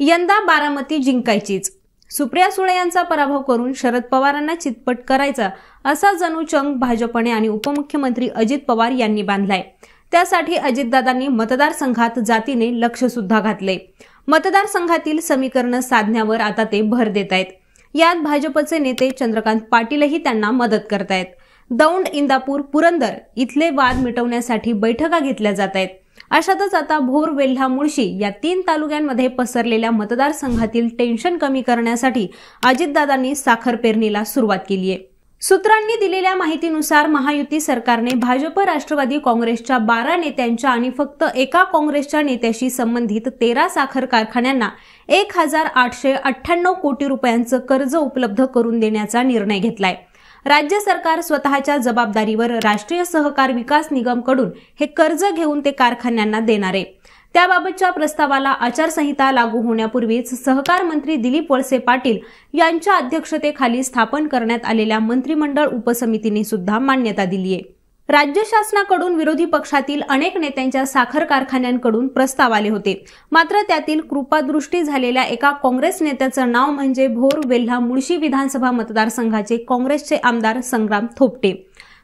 यंदा बारामती जिंकायचीच सुप्रिया सुळे यांचा पराभव करून शरद पवारांना चितपट करायचा असा जणू चंग भाजपने आणि उपमुख्यमंत्री अजित पवार यांनी बांधलाय त्यासाठी अजितदादांनी मतदारसंघात जातीने लक्ष सुद्धा घातले मतदारसंघातील समीकरणं साधण्यावर आता ते भर देत आहेत यात भाजपचे नेते चंद्रकांत पाटीलही त्यांना मदत करतायत दौंड इंदापूर पुरंदर इथले वाद मिटवण्यासाठी बैठका घेतल्या जात आहेत अशातच आता भोर वेल्हा मुळशी या तीन तालुक्यांमध्ये पसरलेल्या मतदारसंघातील टेन्शन कमी करण्यासाठी अजितदादांनी साखर पेरणीला सुरुवात केली आहे सूत्रांनी दिलेल्या माहितीनुसार महायुती सरकारने भाजप राष्ट्रवादी काँग्रेसच्या बारा नेत्यांच्या आणि फक्त एका काँग्रेसच्या नेत्याशी संबंधित तेरा साखर कारखान्यांना एक हजार आठशे अठ्ठ्याण्णव कोटी रुपयांचं कर्ज उपलब्ध करून देण्याचा निर्णय घेतलाय राज्य सरकार स्वतःच्या जबाबदारीवर राष्ट्रीय सहकार विकास निगमकडून हे कर्ज घेऊन ते कारखान्यांना देणार आहे त्याबाबतच्या प्रस्तावाला आचारसंहिता लागू होण्यापूर्वीच सहकार मंत्री दिलीप वळसे पाटील यांच्या अध्यक्षतेखाली स्थापन करण्यात आलेल्या मंत्रिमंडळ उपसमितीने सुद्धा मान्यता दिली आहे राज्य शासनाकडून विरोधी पक्षातील अनेक नेत्यांच्या साखर कारखान्यांकडून प्रस्ताव आले होते मात्र त्यातील कृपादृष्टी झालेल्या एका काँग्रेस नेत्याचं नाव म्हणजे भोर वेल्हा मुळशी विधानसभा मतदारसंघाचे काँग्रेसचे आमदार संग्राम थोपटे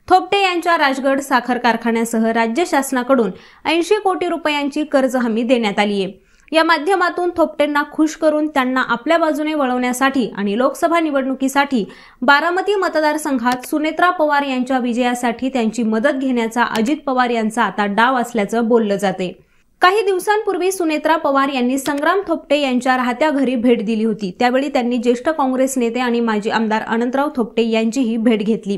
थोपटे यांच्या राजगड साखर कारखान्यासह राज्य शासनाकडून ऐंशी कोटी रुपयांची कर्ज हमी देण्यात आली आहे या माध्यमातून थोपटेंना खुश करून त्यांना आपल्या बाजूने वळवण्यासाठी आणि लोकसभा निवडणुकीसाठी बारामती मतदारसंघात सुनेत्रा पवार यांच्या विजयासाठी त्यांची मदत घेण्याचा अजित पवार यांचा आता डाव असल्याचं बोललं जाते काही दिवसांपूर्वी सुनेत्रा पवार यांनी संग्राम थोपटे यांच्या राहत्या घरी भेट दिली होती त्यावेळी त्यांनी ज्येष्ठ काँग्रेस नेते आणि माजी आमदार अनंतराव थोपटे यांचीही भेट घेतली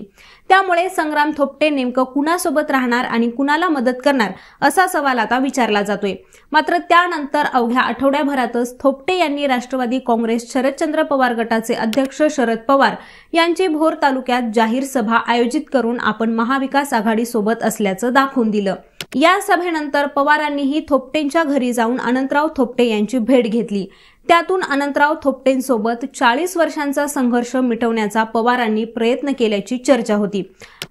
त्यामुळे संग्राम थोपटे नेमकं कुणासोबत राहणार आणि कुणाला मदत करणार असा सवाल आता विचारला जातोय मात्र त्यानंतर अवघ्या आठवड्याभरातच थोपटे यांनी राष्ट्रवादी काँग्रेस शरदचंद्र पवार गटाचे अध्यक्ष शरद पवार यांची भोर तालुक्यात जाहीर सभा आयोजित करून आपण महाविकास आघाडी सोबत असल्याचं दाखवून दिलं या सभेनंतर पवारांनीही थोपटेंच्या घरी जाऊन अनंतराव थोपटे यांची भेट घेतली त्यातून अनंतराव थोपटेंसोबत चाळीस वर्षांचा संघर्ष मिटवण्याचा पवारांनी प्रयत्न केल्याची चर्चा होती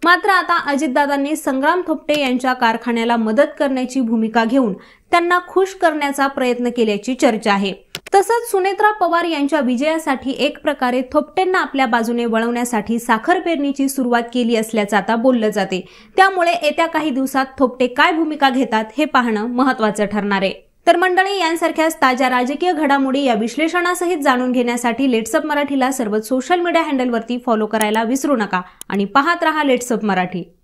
मात्र आता अजितदादांनी संग्राम थोपटे यांच्या कारखान्याला मदत करण्याची भूमिका घेऊन त्यांना खुश करण्याचा प्रयत्न केल्याची चर्चा आहे तसंच सुनेत्रा पवार यांच्या विजयासाठी एक प्रकारे थोपटेंना आपल्या बाजूने वळवण्यासाठी साखर पेरणीची सुरुवात केली असल्याचं आता बोललं जाते त्यामुळे येत्या काही दिवसात थोपटे काय भूमिका घेतात हे पाहणं महत्वाचं ठरणार आहे तर मंडळी यांसारख्याच ताज्या राजकीय घडामोडी या विश्लेषणासहित जाणून घेण्यासाठी लेट्सअप मराठीला सर्व सोशल मीडिया हँडलवरती फॉलो करायला विसरू नका आणि पाहत रहा लेट्सअप मराठी